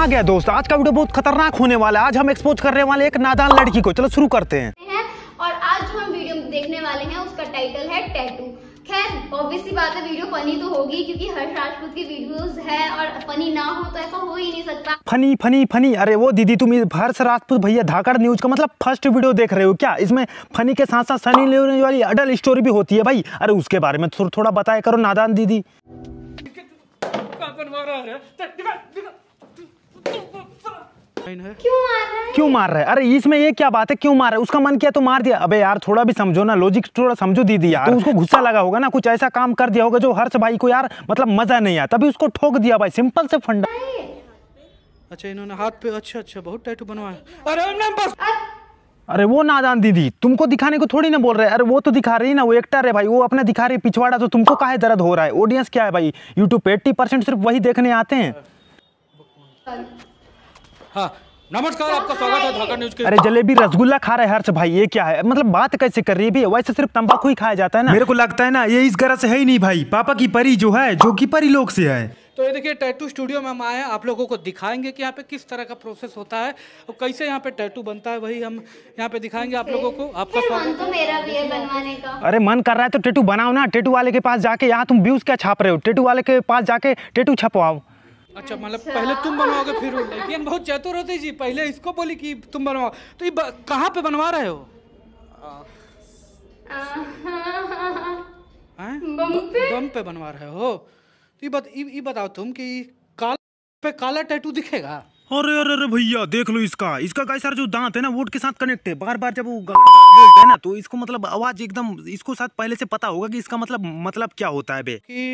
आ गया दोस्त आज का वीडियो बहुत खतरनाक होने वाला है आज हम एक्सपोज करने वाले एक नादान लड़की को चलो शुरू करते हैं और आज जो हम वीडियो देखने वाले हैं उसका टाइटल है टैटू खैर ऑब्वियसली बात है वीडियो फनी तो होगी क्योंकि हर्ष राजपूत की वीडियोस है और फनी ना हो तो ऐसा हो ही नहीं सकता फनी फनी फनी अरे वो दीदी तुम हर्ष राजपूत भैया धाकड़ न्यूज का मतलब फर्स्ट वीडियो देख रहे हो क्या इसमें फनी के साथ साथ सनी लेने वाली अडल स्टोरी भी होती है भाई अरे उसके बारे में थोड़ा बताया करो नादान दीदी क्यों मार रहा है अरे इसमें ये क्या बात है क्यों मार रहा है उसका मन किया तो मार दिया अबे यार थोड़ा भी समझो ना लॉजिक थोड़ा समझो दीदी यार तो उसको गुस्सा हाँ। लगा होगा ना कुछ ऐसा काम कर दिया होगा जो हर्ष भाई को यार मतलब मजा नहीं आया तभी उसको ठोक दिया भाई सिंपल से फंडा अच्छा इन्होंने हाथ पे अच्छा अच्छा बहुत टैटू बनवाया अरे बस अरे वो नादान दीदी तुमको दिखाने को थोड़ी ना बोल रहे अरे वो तो दिखा रही है ना वो एक्टर है भाई वो अपना दिखा रही पिछवाड़ा तो तुमको कहा दर्द हो रहा है ऑडियंस क्या है भाई यूट्यूब पे एट्टी परसेंट सिर्फ वही देखने आते हैं हाँ नमस्कार आपका स्वागत है धाकर न्यूज के अरे जलेबी रसगुल्ला खा रहे हर्ष भाई ये क्या है मतलब बात कैसे कर रही है वैसे सिर्फ तंबाकू ही खाया जाता है ना मेरे को लगता है ना ये इस घर से है ही नहीं भाई पापा की परी जो है जो की परी लोग से है तो ये देखिए टैटू स्टूडियो में हम आए हैं आप लोगों को दिखाएंगे कि यहाँ पे किस तरह का प्रोसेस होता है और कैसे यहाँ पे टैटू बनता है वही हम यहाँ पे दिखाएंगे आप लोगों को आपका मन तो मेरा भी है बनवाने का अरे मन कर रहा है तो टैटू बनाओ ना टैटू वाले के पास जाके यहाँ तुम व्यूज क्या छाप रहे हो टैटू वाले के पास जाके टैटू छपवाओ अच्छा मतलब अच्छा। पहले तुम बनवाओगे फिर लेकिन बहुत चतुर होते जी पहले इसको बोली कि तुम बनवाओ तो ये कहाँ पे बनवा रहे हो बम पे बनवा रहे हो तो ये बत, बताओ तुम कि काला पे काला टैटू दिखेगा अरे अरे अरे भैया देख लो इसका इसका गाय सर जो दांत है ना वोट के साथ कनेक्ट है बार बार जब वो बोलता है ना तो इसको मतलब आवाज एकदम इसको साथ पहले से पता होगा कि इसका मतलब मतलब क्या होता है बे कि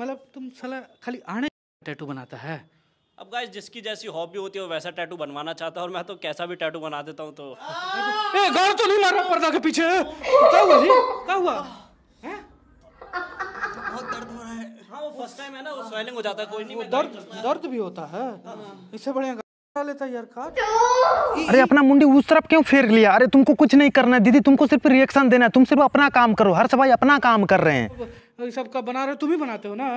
मतलब तुम साला खाली आने टैटू बनाता है अब गाय जिसकी जैसी हॉबी होती है वो वैसा टैटू बनवाना चाहता है और मैं तो कैसा भी टैटू बना देता हूँ तो ए तो नहीं मार पर्दा के पीछे क्या हुआ जी क्या हुआ बहुत दर्द हो रहा है हाँ वो फर्स्ट टाइम है ना वो स्वेलिंग हो जाता है कोई नहीं वो दर्द दर्द भी होता है इससे बढ़िया अरे अपना मुंडी उस तरफ क्यों फेर लिया अरे तुमको कुछ नहीं करना है दीदी तुमको सिर्फ रिएक्शन देना है तुम सिर्फ अपना काम करो हर सभा अपना काम कर रहे हैं सबका बना रहे तुम ही बनाते हो ना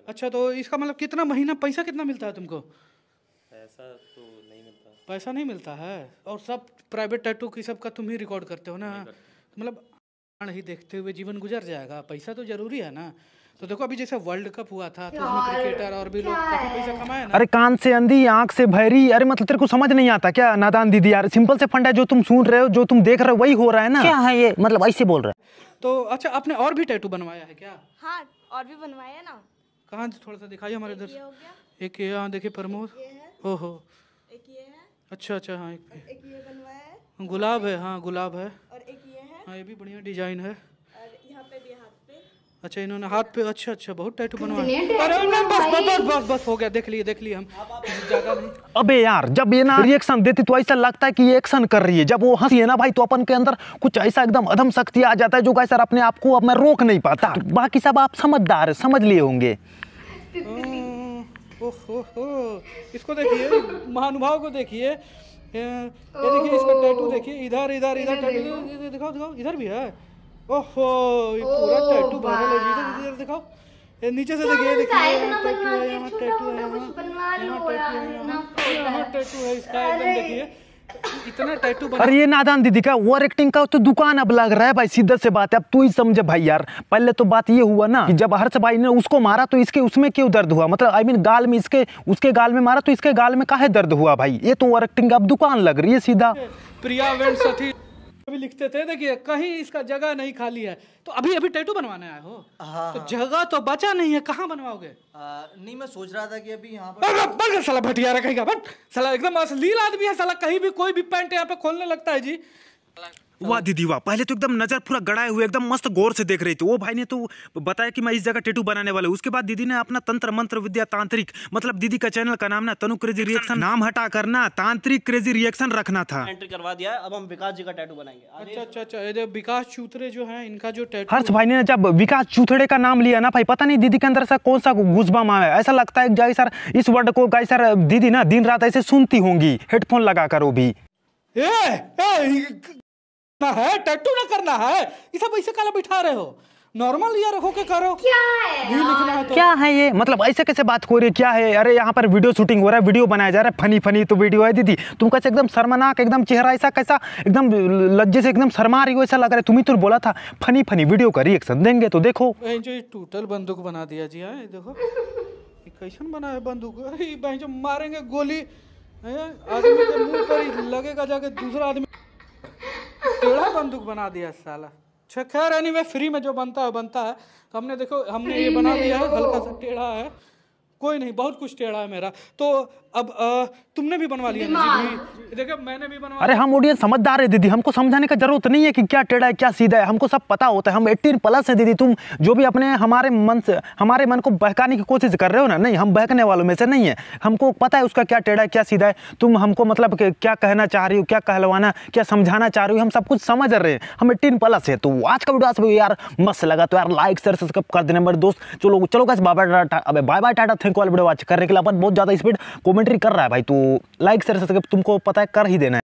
मतलब। अच्छा तो इसका मतलब कितना महीना पैसा कितना मिलता है तुमको पैसा तो नहीं मिलता पैसा नहीं मिलता है और सब प्राइवेट टैटू की सब का तुम ही रिकॉर्ड करते हो ना तो मतलब ही देखते हुए जीवन गुजर जाएगा पैसा तो जरूरी है ना तो देखो अभी जैसे वर्ल्ड कप हुआ था तो उसमें क्रिकेटर और भी लोग काफी पैसा कमाए ना अरे कान से अंधी आंख से भैरी अरे मतलब तेरे को समझ नहीं आता क्या नादान दीदी यार सिंपल से फंड है जो तुम सुन रहे हो जो तुम देख रहे हो वही हो रहा है ना क्या है ये मतलब ऐसे बोल रहे तो अच्छा आपने और भी टैटू बनवाया है क्या हाँ और भी बनवाया ना कहाँ थोड़ा सा दिखाइए हमारे इधर एक ये हाँ देखिए प्रमोद ओहो अच्छा अच्छा हाँ एक, एक ये बनवाया है गुलाब है हाँ गुलाब है और एक ये है हाँ ये भी बढ़िया डिजाइन है अच्छा इन्होंने हाथ पे अच्छा अच्छा बहुत टैटू बनवाया अरे बस बस बस बस बस हो गया देख लिए देख लिए हम अबे यार जब ये ना रिएक्शन देती तो ऐसा लगता है कि ये एक्शन कर रही है जब वो हंसी है ना भाई तो अपन के अंदर कुछ ऐसा एकदम अधम शक्ति आ जाता है जो सर अपने आप को अब मैं रोक नहीं पाता तो बाकी सब आप समझदार है समझ लिए होंगे इसको देखिए महानुभाव को देखिए ये देखिए इसका टैटू देखिए इधर इधर इधर टैटू दिखाओ दिखाओ इधर भी है ओहो ये पूरा टैटू भरा लगी है इधर दिखाओ ये नीचे से देखिए देखिए टैटू है यहाँ टैटू है यहाँ टैटू है इसका एकदम देखिए इतना टैटू अरे ये नादान दीदी का ओवर एक्टिंग का तो दुकान अब लग रहा है भाई सीधा से बात है अब तू ही समझे भाई यार पहले तो बात ये हुआ ना कि जब हर्ष भाई ने उसको मारा तो इसके उसमें क्यों दर्द हुआ मतलब आई I मीन mean, गाल में इसके उसके गाल में मारा तो इसके गाल में काहे दर्द हुआ भाई ये तो ओवर एक्टिंग अब दुकान लग रही है सीधा प्रिया वेंट साथी भी लिखते थे देखिए कहीं इसका जगह नहीं खाली है तो अभी अभी टैटू बनवाने आए हो हाँ, तो हाँ। जगह तो बचा नहीं है कहाँ बनवाओगे नहीं मैं सोच रहा था कि अभी यहाँ पर बंद साला भटियारा कहीं का बट साला एकदम असलील आदमी है साला कहीं भी कोई भी पैंट यहाँ पे खोलने लगता है जी वाह तो- दीदी वाह पहले तो एकदम नजर पूरा गड़ाए हुए एकदम मस्त गौर से देख रही थी वो भाई ने तो बताया कि मैं इस जगह टेटू बनाने वाला हूँ उसके बाद दीदी ने अपना तंत्र मंत्र विद्या तांत्रिक मतलब दीदी का चैनल का नाम ना तनु क्रेजी रिएक्शन नाम हटा करना तांत्रिक क्रेजी रिएक्शन रखना था एंट्री करवा दिया अब हम विकास जी का टैटू बनाएंगे अच्छा अच्छा अच्छा विकास चूतरे जो है इनका जो टैटू हर्ष भाई ने जब विकास चूतरे का नाम लिया ना भाई पता नहीं दीदी के अंदर से कौन सा मा है ऐसा लगता है गाई सर इस वर्ड को गाई सर दीदी ना दिन रात ऐसे सुनती होंगी हेडफोन लगा कर वो भी ना है टैटू ना करना है ये सब ऐसे काला बिठा रहे हो नॉर्मल यार रखो के करो क्या है लिखना है तो। क्या है ये मतलब ऐसे कैसे बात हो रही है क्या है अरे यहाँ पर वीडियो शूटिंग हो रहा है वीडियो बनाया जा रहा है फनी फनी तो वीडियो है दीदी तुम कैसे एकदम शर्मनाक एकदम चेहरा ऐसा कैसा एकदम लज्जे से एकदम शर्मा रही हो ऐसा लग रहा है तुम्हें तो बोला था फनी फनी वीडियो का रिएक्शन देंगे तो देखो टोटल बंदूक बना दिया जी हाँ देखो कैसन बना है बंदूक मारेंगे गोली आदमी लगेगा जाके दूसरा आदमी टेढ़ा बंदूक बना दिया साला अच्छा खैर एनीवे फ्री में जो बनता है बनता है तो हमने देखो हमने ये बना दिया है हल्का सा टेढ़ा है कोई नहीं बहुत कुछ टेढ़ा है मेरा तो अब आ, तुमने भी बनवा लिया देखो मैंने भी बनवा अरे हम ऑडियंस समझदार है दीदी हमको समझाने का जरूरत नहीं है कि क्या टेढ़ा है क्या सीधा है हमको सब पता होता है हम एट्टीन प्लस है दीदी तुम जो भी अपने हमारे मन से हमारे मन को बहकाने की कोशिश कर रहे हो ना नहीं हम बहकने वालों में से नहीं है हमको पता है उसका क्या टेढ़ा है क्या सीधा है तुम हमको मतलब क्या कहना चाह रही हो क्या कहलवाना क्या समझाना चाह रही हो हम सब कुछ समझ रहे हैं हम एट्टीन प्लस है तो आज का वीडियो यार मस्त लगा तो यार लाइक शेयर सब्सक्राइब कर देना मेरे दोस्त चलो चलो कैसे बाय बाय टाटा अबे बाय बाय टाटा क्वेश्चन को वाले वीडियो वाच करने के लिए अपन बहुत ज़्यादा स्पीड कमेंट्री कॉमेंट्री कर रहा है भाई तो लाइक सर सकते तुमको पता है कर ही देना है